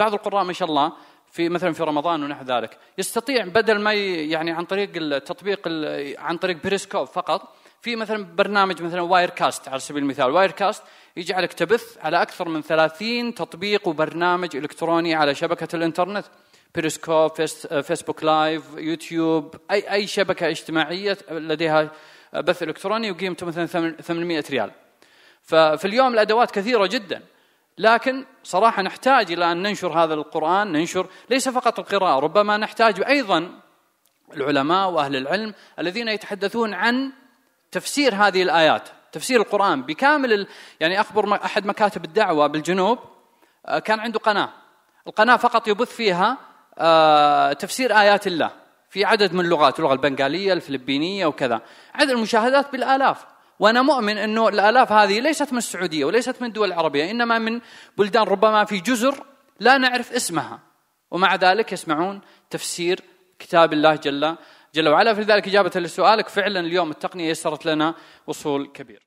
بعض القراء ما شاء الله في مثلا في رمضان ونحو ذلك يستطيع بدل ما يعني عن طريق التطبيق عن طريق بريسكوب فقط في مثلا برنامج مثلا واير كاست على سبيل المثال واير كاست يجعلك تبث على اكثر من 30 تطبيق وبرنامج الكتروني على شبكه الانترنت بيريسكوب فيسبوك لايف يوتيوب اي اي شبكه اجتماعيه لديها بث الكتروني وقيمته مثلا 800 ريال ففي اليوم الادوات كثيره جدا لكن صراحة نحتاج إلى أن ننشر هذا القرآن ننشر ليس فقط القراءة ربما نحتاج أيضا العلماء وأهل العلم الذين يتحدثون عن تفسير هذه الآيات تفسير القرآن بكامل ال... يعني أخبر أحد مكاتب الدعوة بالجنوب آه، كان عنده قناة القناة فقط يبث فيها آه، تفسير آيات الله في عدد من اللغات اللغة البنغالية الفلبينية وكذا عدد المشاهدات بالآلاف وأنا مؤمن أنه الآلاف هذه ليست من السعودية وليست من الدول العربية إنما من بلدان ربما في جزر لا نعرف اسمها ومع ذلك يسمعون تفسير كتاب الله جل جل وعلا فلذلك إجابة لسؤالك فعلا اليوم التقنية يسرت لنا وصول كبير